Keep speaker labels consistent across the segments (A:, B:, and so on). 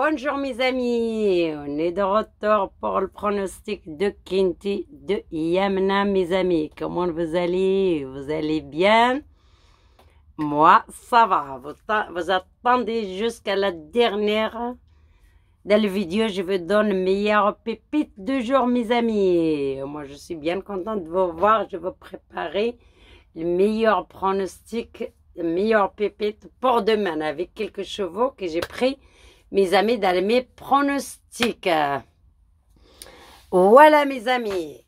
A: Bonjour mes amis, on est de retour pour le pronostic de Kinti de Yamna mes amis. Comment vous allez Vous allez bien Moi ça va, vous, attendez jusqu'à la dernière. de la vidéo je vous donne meilleur pépite du jour mes amis. Moi je suis bien contente de vous voir, je vais préparer le meilleur pronostic, meilleur pépite pour demain avec quelques chevaux que j'ai pris mes amis, dans mes pronostics. Voilà, mes amis.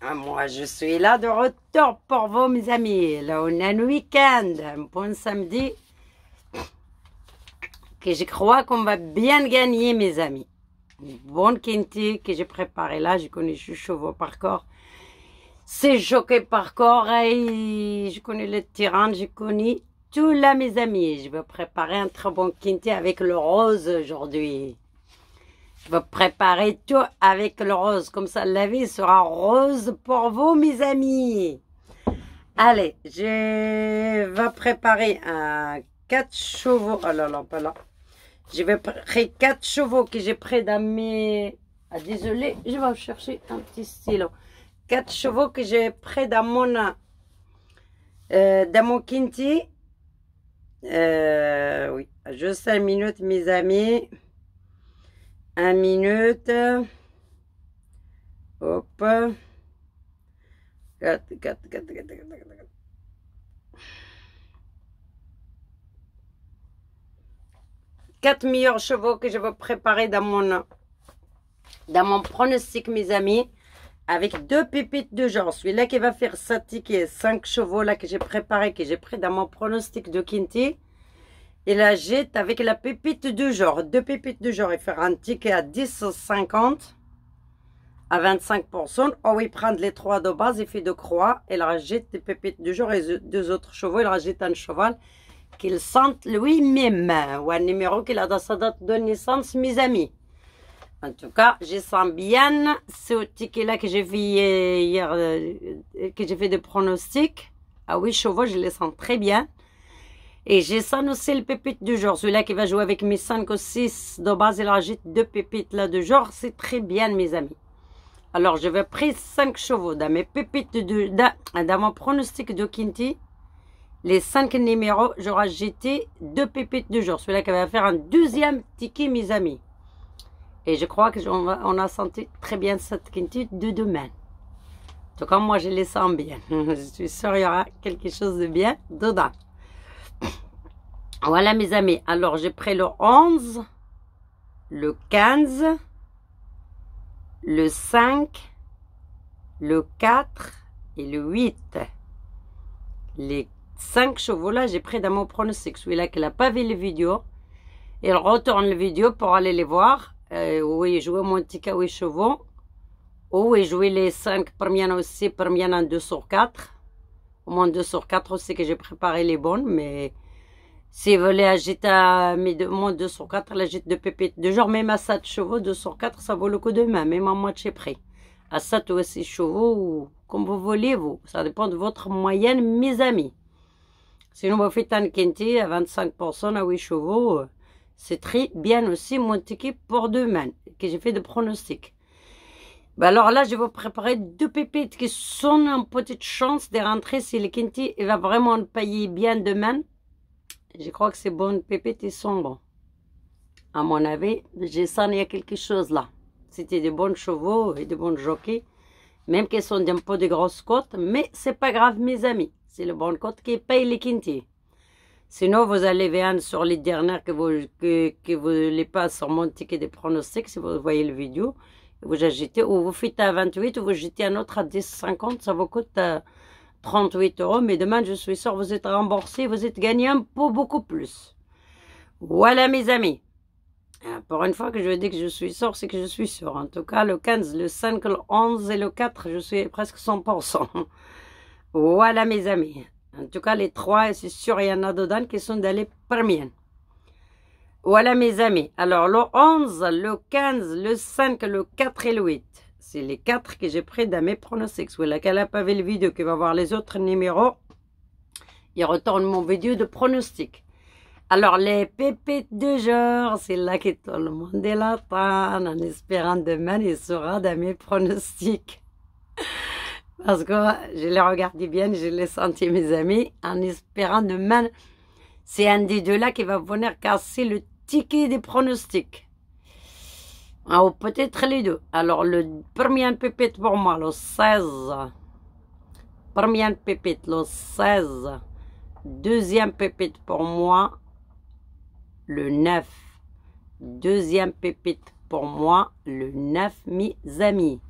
A: Ah, moi, je suis là de retour pour vous, mes amis. Là, on a un week-end, un bon samedi. Que je crois qu'on va bien gagner, mes amis. bonne quinté que j'ai préparé là. Je connais juste chevaux parcours. C'est choqué parcours. Hein, je connais le tyran je connais tout là, mes amis. Je vais préparer un très bon quinté avec le rose aujourd'hui. Je vais préparer tout avec le rose. Comme ça, la vie sera rose pour vous, mes amis. Allez, je vais préparer un 4 chevaux. Oh là là, pas là. Je vais préparer quatre chevaux que j'ai pris dans mes... Ah, désolé, je vais chercher un petit stylo. Quatre chevaux que j'ai pris dans mon... Euh, euh, oui, juste 5 minutes mes amis. 1 minute. Hop. 4, meilleurs chevaux que je vais préparer dans mon, dans mon pronostic, mes amis avec deux pépites de genre. Celui-là qui va faire sa ticket. chevaux, là, que j'ai préparé, que j'ai pris dans mon pronostic de Kinti. Et la jette avec la pépite de genre. Deux pépites de genre. Et faire un ticket à 10,50 à 25%. Oh oui, prendre les trois de base, Il fait de croix. Et la rajoute des pépites de genre et deux autres chevaux. Il rajoute un cheval qu'il sente lui-même. Ou un numéro qu'il a dans sa date de naissance, mes amis. En tout cas, je sens bien ce ticket-là que j'ai fait hier, euh, que j'ai fait de pronostics. Ah oui, chevaux, je les sens très bien. Et j'ai sens aussi le pépite du jour. Celui-là qui va jouer avec mes 5 ou 6 de base, il rajoute deux pépites là du jour. C'est très bien, mes amis. Alors, je vais prendre 5 chevaux dans mes pépites de, dans, mon pronostic de Kinti. Les 5 numéros, j'aurai jeté deux pépites du jour. Celui-là qui va faire un deuxième ticket, mes amis. Et je crois qu'on on a senti très bien cette quintette de demain. En tout cas, moi, je les sens bien. je suis sûre qu'il y aura quelque chose de bien dedans. Voilà, mes amis. Alors, j'ai pris le 11, le 15, le 5, le 4 et le 8. Les 5 chevaux-là, j'ai pris dans mon pronostic. Celui-là qu'elle n'a pas vu les vidéos, Elle retourne les vidéos pour aller les voir mon ticket à 8 Chevaux, Oui, jouer oh, les 5 premières aussi, premières en 2 sur 4. Au moins 2 sur 4 aussi que j'ai préparé les bonnes, mais si vous voulez agiter mes deux, mon 2 sur 4, l'agite de pépites. De genre même à 7 chevaux, 2 sur 4, ça vaut le coup de main, même à moitié prix. À 7 ou 6 chevaux, comme vous voulez, vous. Ça dépend de votre moyenne, mes amis. Sinon, vous faites un quinté à 25% à 8 chevaux. Euh, c'est très bien aussi mon ticket pour demain que j'ai fait de pronostic. bah alors là, je vais préparer deux pépites qui sont en petite chance de rentrer si le Kinti va vraiment payer bien demain. Je crois que ces bonnes pépites, sont bons. À mon avis, j'ai sens qu'il y a quelque chose là. C'était des bons chevaux et des bons jockeys, même qu'ils sont d'un peu de grosses côtes, mais c'est pas grave, mes amis. C'est le bon cote qui paye les Kinti. Sinon, vous allez voir sur les dernières que vous, que, voulez pas sur mon ticket de pronostics si vous voyez le vidéo, vous agitez, ou vous faites à 28, ou vous jetez un autre à 10,50, ça vous coûte 38 euh, euros, mais demain, je suis sûr, vous êtes remboursé, vous êtes un pour beaucoup plus. Voilà, mes amis. Euh, pour une fois que je dis que je suis sûr, c'est que je suis sûr. En tout cas, le 15, le 5, le 11 et le 4, je suis presque 100%. voilà, mes amis. En tout cas, les trois, c'est sûr, il y en a dedans qui sont dans les premières. Voilà mes amis. Alors le 11, le 15, le 5, le 4 et le 8. C'est les quatre que j'ai pris dans mes pronostics. Voilà qu'elle n'a pas vu le vidéo, qui va voir les autres numéros. Il retourne mon vidéo de pronostic. Alors les pépites de genre, c'est là que tout le monde est là, en espérant demain il sera dans mes pronostics. parce que je les regardais bien, je les senti, mes amis, en espérant demain, c'est un des deux-là qui va venir casser le ticket des pronostics. Ah, ou peut-être les deux. Alors, le premier pépite pour moi, le 16. Première pépite, le 16. Deuxième pépite pour moi, le 9. Deuxième pépite pour moi, le 9, mes amis.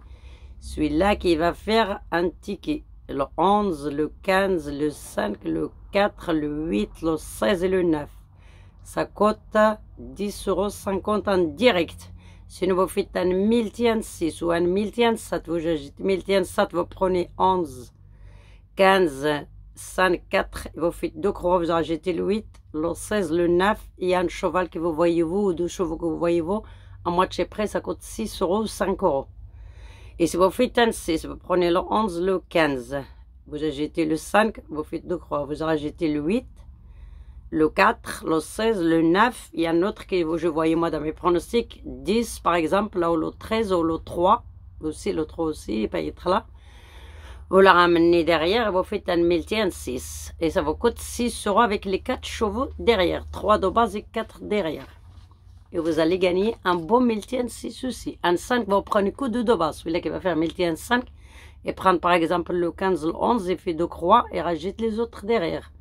A: Celui-là qui va faire un ticket. Le 11, le 15, le 5, le 4, le 8, le 16 et le 9. Ça coûte euros en direct. Si vous faites un 6 ou un 1000 vous 7, vous prenez 11, 15, 5, 4, vous faites 2 croix, vous ajoutez le 8, le 16, le 9, et un cheval que vous voyez vous, ou deux chevaux que vous voyez vous, à moitié près, ça coûte 6 euros ou 5 euros. Et si vous faites un 6, vous prenez le 11, le 15. Vous ajoutez le 5, vous faites deux croix. Vous ajoutez le 8, le 4, le 16, le 9. Il y a un autre que je voyais moi dans mes pronostics. 10 par exemple, là ou le 13 ou le 3. Aussi le 3 aussi, il pas être là. Vous la ramenez derrière et vous faites un multi, un 6. Et ça vous coûte 6 euros avec les 4 chevaux derrière. 3 de base et 4 derrière et vous allez gagner un bon 6 aussi. En 5, vous prenez le de de base. Celui-là qui va faire 5. et prendre par exemple le 15, le 11 Il fait deux croix et rajoute les autres derrière.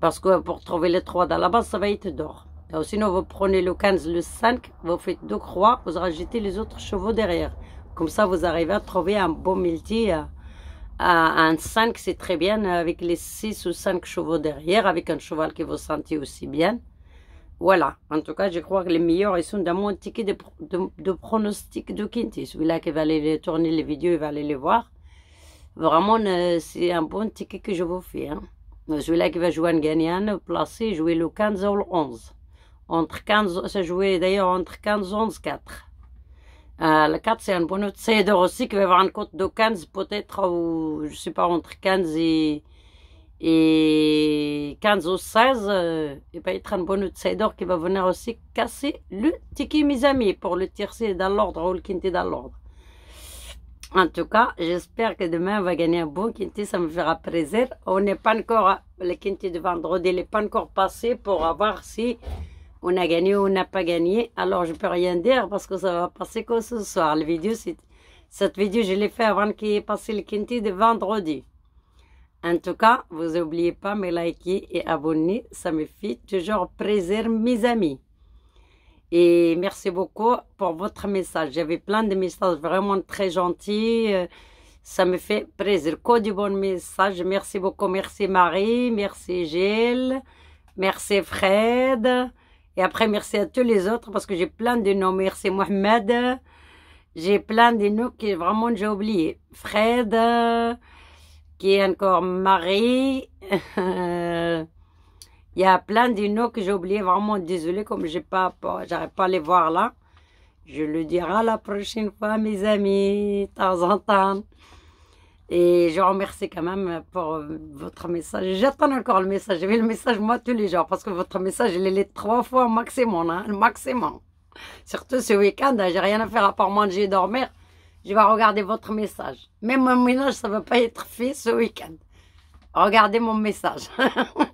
A: Parce que pour trouver les trois dans la base, ça va être d'or. Sinon, vous prenez le 15, le 5, vous faites deux croix, vous rajoutez les autres chevaux derrière. Comme ça, vous arrivez à trouver un bon multi en euh, un 5, c'est très bien, avec les 6 ou 5 chevaux derrière, avec un cheval qui vous sentez aussi bien. Voilà, en tout cas, je crois que les meilleurs, ils sont dans mon ticket de, de, pronostic de Quinty. Celui-là qui va aller tourner les vidéos, il va aller les voir. Vraiment, euh, c'est un bon ticket que je vous fais. Hein. Euh, celui-là qui va jouer en gagnant, placé, jouer le 15 ou le 11. Entre 15, ça jouait d'ailleurs entre 15 et 11, 4. le 4, c'est un bon outsider aussi qui va avoir une cote de 15, peut-être, ou je sais pas, entre 15 et et 15 ou 16, et y a un bon outsider qui va venir aussi casser le ticket, mes amis, pour le tirer dans l'ordre ou le quinté dans l'ordre. En tout cas, j'espère que demain, on va gagner un bon quinté, ça me fera plaisir. On n'est pas encore, hein, le quinté de vendredi n'est pas encore passé pour voir si on a gagné ou on n'a pas gagné. Alors, je peux rien dire parce que ça va passer que ce soir. La vidéo, cette vidéo, je l'ai fait avant qu'il ait passé le quinté de vendredi. En tout cas, vous n'oubliez pas me liker et abonner, ça me fait toujours plaisir mes amis. Et merci beaucoup pour votre message. J'avais plein de messages vraiment très gentils. Euh, ça me fait plaisir. Quoi de bon message. Merci beaucoup. Merci Marie. Merci Gilles. Merci Fred. Et après, merci à tous les autres parce que j'ai plein de noms. Merci Mohamed. J'ai plein de noms que vraiment j'ai oublié. Fred qui est encore marié. Il y a plein de que j'ai oublié, vraiment désolé, comme j'ai pas, pas pas à les voir là. Je le dirai la prochaine fois, mes amis, de temps en temps. Et je remercie quand même pour votre message. J'attends encore le message. J'ai vu le message, moi, tous les jours, parce que votre message, je l'ai trois fois au maximum, le hein, maximum. Surtout ce week-end, hein, j'ai rien à faire à part manger et dormir je vais regarder votre message. Même mon ménage, ça ne va pas être fait ce week-end. Regardez mon message.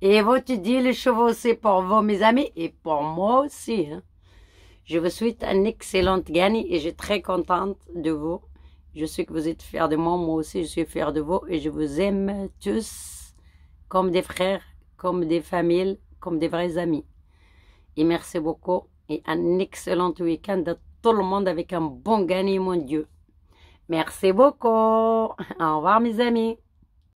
A: et vous, tu dis, les chevaux, c'est pour vous, mes amis, et pour moi aussi. Hein. Je vous souhaite une excellente gagne et je suis très contente de vous. Je sais que vous êtes fiers de moi, moi aussi je suis fière de vous et je vous aime tous comme des frères, comme des familles, comme des vrais amis. Et merci beaucoup et un excellent week-end à tout le monde avec un bon gagné, mon Dieu. Merci beaucoup. Au revoir, mes amis.